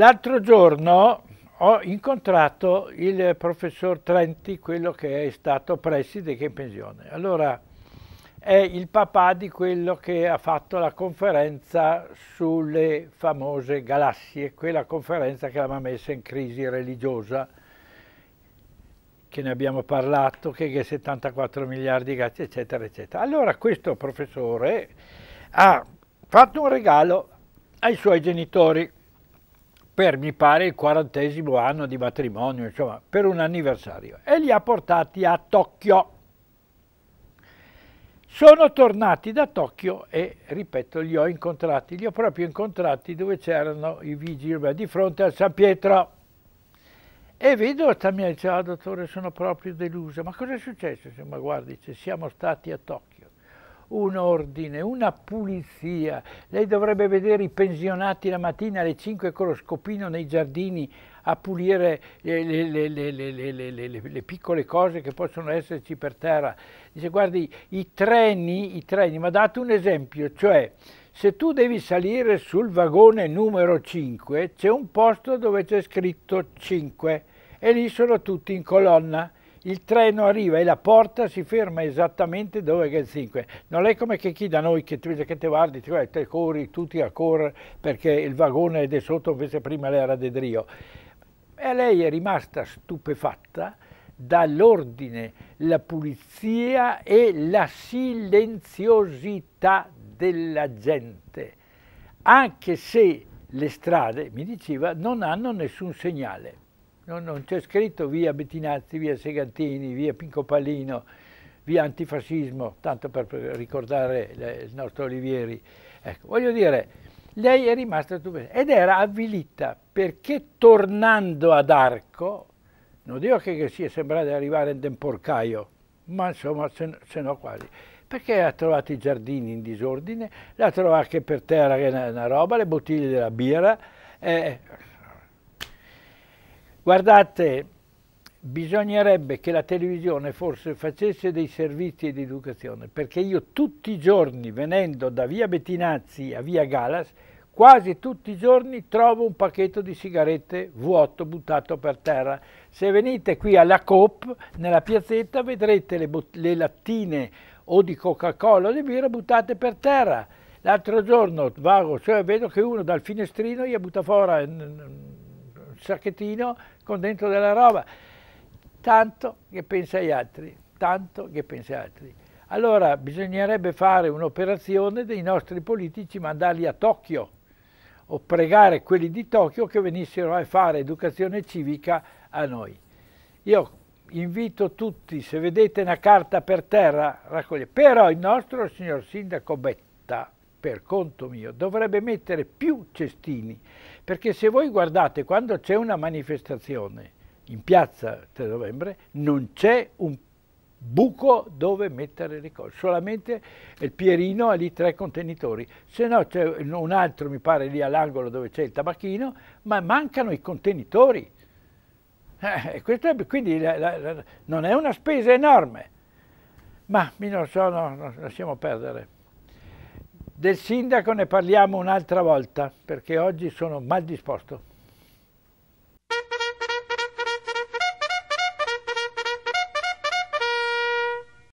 L'altro giorno ho incontrato il professor Trenti, quello che è stato preside che è in pensione. Allora, è il papà di quello che ha fatto la conferenza sulle famose galassie, quella conferenza che l'aveva messa in crisi religiosa, che ne abbiamo parlato, che è 74 miliardi di gas, eccetera, eccetera. Allora questo professore ha fatto un regalo ai suoi genitori, per mi pare il quarantesimo anno di matrimonio, insomma per un anniversario, e li ha portati a Tokyo. Sono tornati da Tokyo e, ripeto, li ho incontrati, li ho proprio incontrati dove c'erano i vigili di fronte a San Pietro. E vedo questa mia dice, ah dottore, sono proprio delusa, ma cosa è successo? Dice, ma guardi, siamo stati a Tokyo un ordine, una pulizia. Lei dovrebbe vedere i pensionati la mattina alle 5 con lo scopino nei giardini a pulire le, le, le, le, piccole cose che possono esserci per terra. Dice, guardi, i treni, i treni, ma date un esempio, cioè se tu devi salire sul vagone numero 5, c'è un posto dove c'è scritto 5 e lì sono tutti in colonna il treno arriva e la porta si ferma esattamente dove è il 5. Non è come che chi da noi che, che te guardi, ti guardi, te corri tutti a correre perché il vagone è di sotto invece prima era di Drio. E lei è rimasta stupefatta dall'ordine, la pulizia e la silenziosità della gente, anche se le strade, mi diceva, non hanno nessun segnale. No, non c'è scritto via Bettinazzi, via Segantini, via Pinco Pallino, via antifascismo, tanto per ricordare le, il nostro Olivieri. Ecco, voglio dire, lei è rimasta stupefacente ed era avvilita perché tornando ad Arco, non dico che, che sia sembrato arrivare in Porcaio, ma insomma se, se no quasi, perché ha trovato i giardini in disordine, l'ha trovato anche per terra che è una, una roba, le bottiglie della birra, eh, Guardate, bisognerebbe che la televisione forse facesse dei servizi di educazione, perché io tutti i giorni, venendo da via Bettinazzi a via Galas, quasi tutti i giorni trovo un pacchetto di sigarette vuoto buttato per terra. Se venite qui alla Coop, nella piazzetta, vedrete le, le lattine o di Coca-Cola o di birra buttate per terra. L'altro giorno vago, cioè vedo che uno dal finestrino gli butta fuori sacchettino con dentro della roba. Tanto che pensa agli altri, tanto che pensa agli altri. Allora bisognerebbe fare un'operazione dei nostri politici, mandarli a Tokyo o pregare quelli di Tokyo che venissero a fare educazione civica a noi. Io invito tutti, se vedete una carta per terra, raccogliete. Però il nostro signor Sindaco Betta, per conto mio, dovrebbe mettere più cestini, perché se voi guardate quando c'è una manifestazione in piazza 3 novembre non c'è un buco dove mettere le cose, solamente il Pierino ha lì tre contenitori, se no c'è un altro mi pare lì all'angolo dove c'è il tabacchino, ma mancano i contenitori. Eh, è, quindi la, la, la, non è una spesa enorme, ma non so, no, lasciamo perdere. Del sindaco ne parliamo un'altra volta perché oggi sono mal disposto.